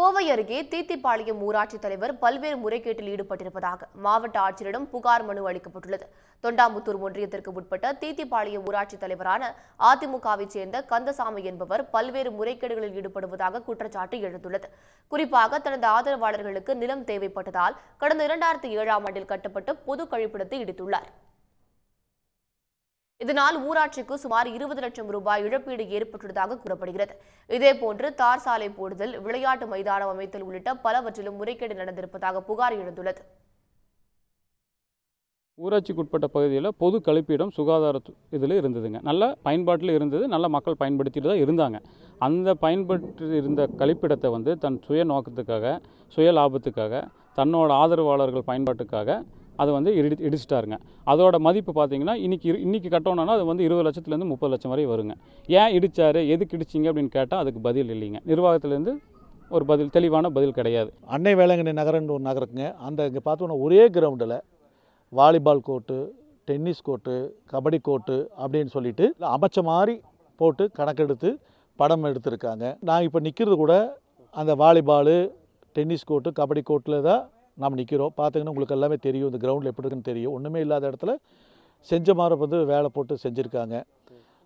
கோவை அருகே தீத்திப்பாளையம் ஊராட்சித் தலைவர் பல்வேறு முறைகேட்டில் ஈடுபட்டிருப்பதாக மாவட்ட ஆட்சியரிடம் புகார் மனு அளிக்கப்பட்டுள்ளது தொண்டாமுத்தூர் ஒன்றியத்திற்கு உட்பட்ட தீத்திப்பாளையம் ஊராட்சித் தலைவரான அதிமுகவைச் சேர்ந்த கந்தசாமி என்பவர் பல்வேறு முறைகேடுகளில் ஈடுபடுவதாக குற்றச்சாட்டு எழுந்துள்ளது குறிப்பாக தனது ஆதரவாளர்களுக்கு நிலம் தேவைப்பட்டதால் கடந்த இரண்டாயிரத்தி ஏழாம் ஆண்டில் கட்டப்பட்டு பொது கழிப்பிடத்தை இடித்துள்ளார் இதனால் ஊராட்சிக்கு சுமார் இருபது லட்சம் ரூபாய் இழப்பீடு ஏற்பட்டுள்ளதாக கூறப்படுகிறது இதேபோன்று தார் சாலை போடுதல் விளையாட்டு மைதானம் அமைத்தல் உள்ளிட்ட பலவற்றிலும் முறைகேடு நடந்திருப்பதாக புகார் எழுந்துள்ளது ஊராட்சிக்குட்பட்ட பகுதியில் பொது கழிப்பிடம் சுகாதார இதில் இருந்ததுங்க நல்ல பயன்பாட்டில் இருந்தது நல்ல மக்கள் பயன்படுத்திட்டு தான் இருந்தாங்க அந்த பயன்பட்டு இருந்த கழிப்பிடத்தை வந்து தன் சுய நோக்கத்துக்காக சுய லாபத்துக்காக தன்னோட ஆதரவாளர்கள் பயன்பாட்டுக்காக அதை வந்து இடி இடிச்சிட்டாருங்க அதோட மதிப்பு பார்த்தீங்கன்னா இன்றைக்கி இன்றைக்கி கட்டணும்னா அது வந்து இருபது லட்சத்துலேருந்து முப்பது லட்சம் வரை வருங்க ஏன் இடித்தார் எதுக்கு இடிச்சிங்க அப்படின்னு கேட்டால் அதுக்கு பதில் இல்லைங்க நிர்வாகத்துலேருந்து ஒரு பதில் தெளிவான பதில் கிடையாது அன்னை வேளாங்கண்ணி நகரன்னு ஒரு நகரத்துங்க அந்த இங்கே பார்த்தோன்னா ஒரே கிரவுண்டில் volleyball court tennis court kabaddi court அப்படின்னு சொல்லிட்டு அமைச்ச மாதிரி போட்டு கணக்கெடுத்து படம் எடுத்திருக்காங்க நான் இப்போ நிற்கிறது கூட அந்த வாலிபாலு டென்னிஸ் கோர்ட்டு கபடி கோர்ட்டில் தான் நாம் நிற்கிறோம் பார்த்தீங்கன்னா உங்களுக்கு எல்லாமே தெரியும் இந்த கிரவுண்டில் எப்படி இருக்குன்னு தெரியும் ஒன்றுமே இல்லாத இடத்துல செஞ்ச மாதிரி வந்து வேலை போட்டு செஞ்சுருக்காங்க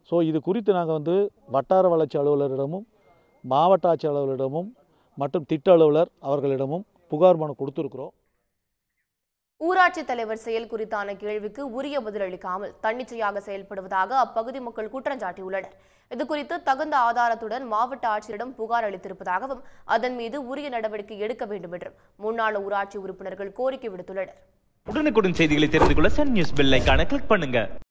ஸோ இது குறித்து நாங்கள் வந்து வட்டார வளர்ச்சி அலுவலரிடமும் மாவட்ட ஆட்சி அலுவலரிடமும் மற்றும் திட்ட அலுவலர் அவர்களிடமும் புகார் மனு கொடுத்துருக்குறோம் ஊராட்சி தலைவர் செயல் குறித்தான கேள்விக்கு உரிய பதிலளிக்காமல் தன்னிச்சையாக செயல்படுவதாக அப்பகுதி மக்கள் குற்றம் சாட்டியுள்ளனர் இதுகுறித்து தகுந்த ஆதாரத்துடன் மாவட்ட ஆட்சியரிடம் புகார் அளித்திருப்பதாகவும் அதன் மீது உரிய நடவடிக்கை எடுக்க வேண்டும் என்றும் முன்னாள் ஊராட்சி உறுப்பினர்கள் கோரிக்கை விடுத்துள்ளனர் உடனுக்குடன் செய்திகளை தெரிந்து கொள்ள சன் நியூஸ் பெல் ஐக்கான கிளிக் பண்ணுங்க